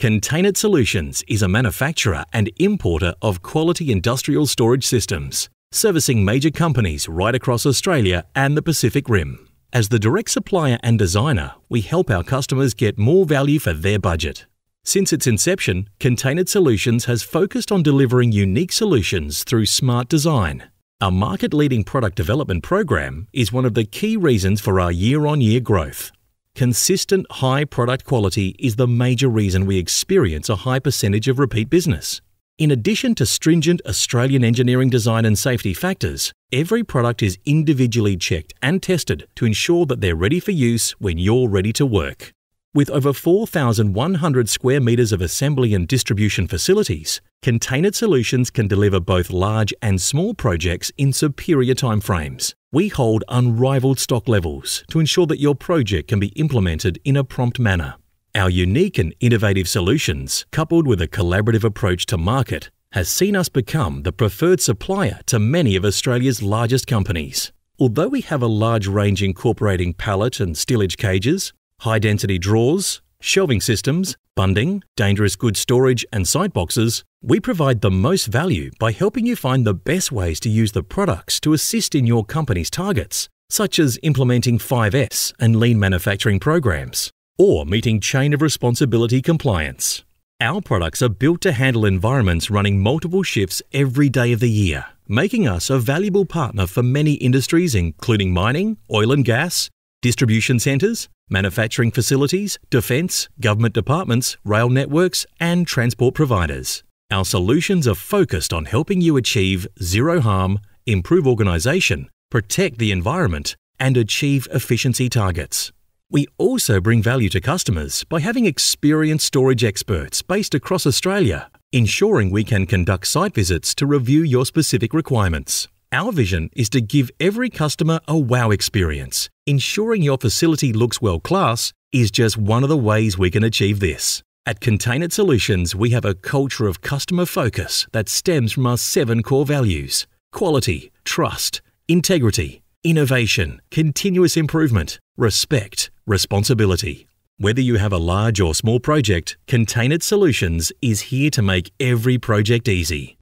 Containered Solutions is a manufacturer and importer of quality industrial storage systems, servicing major companies right across Australia and the Pacific Rim. As the direct supplier and designer, we help our customers get more value for their budget. Since its inception, Containered Solutions has focused on delivering unique solutions through smart design. Our market-leading product development program is one of the key reasons for our year-on-year -year growth. Consistent high product quality is the major reason we experience a high percentage of repeat business. In addition to stringent Australian engineering design and safety factors, every product is individually checked and tested to ensure that they're ready for use when you're ready to work. With over 4,100 square metres of assembly and distribution facilities, Containered Solutions can deliver both large and small projects in superior timeframes. We hold unrivaled stock levels to ensure that your project can be implemented in a prompt manner. Our unique and innovative solutions, coupled with a collaborative approach to market, has seen us become the preferred supplier to many of Australia's largest companies. Although we have a large range incorporating pallet and stillage cages, high density drawers shelving systems, bunding, dangerous goods storage, and side boxes, we provide the most value by helping you find the best ways to use the products to assist in your company's targets, such as implementing 5S and lean manufacturing programs, or meeting chain of responsibility compliance. Our products are built to handle environments running multiple shifts every day of the year, making us a valuable partner for many industries including mining, oil and gas, distribution centres, manufacturing facilities, defence, government departments, rail networks, and transport providers. Our solutions are focused on helping you achieve zero harm, improve organisation, protect the environment, and achieve efficiency targets. We also bring value to customers by having experienced storage experts based across Australia, ensuring we can conduct site visits to review your specific requirements. Our vision is to give every customer a wow experience. Ensuring your facility looks well class is just one of the ways we can achieve this. At Containered Solutions, we have a culture of customer focus that stems from our seven core values quality, trust, integrity, innovation, continuous improvement, respect, responsibility. Whether you have a large or small project, Containered Solutions is here to make every project easy.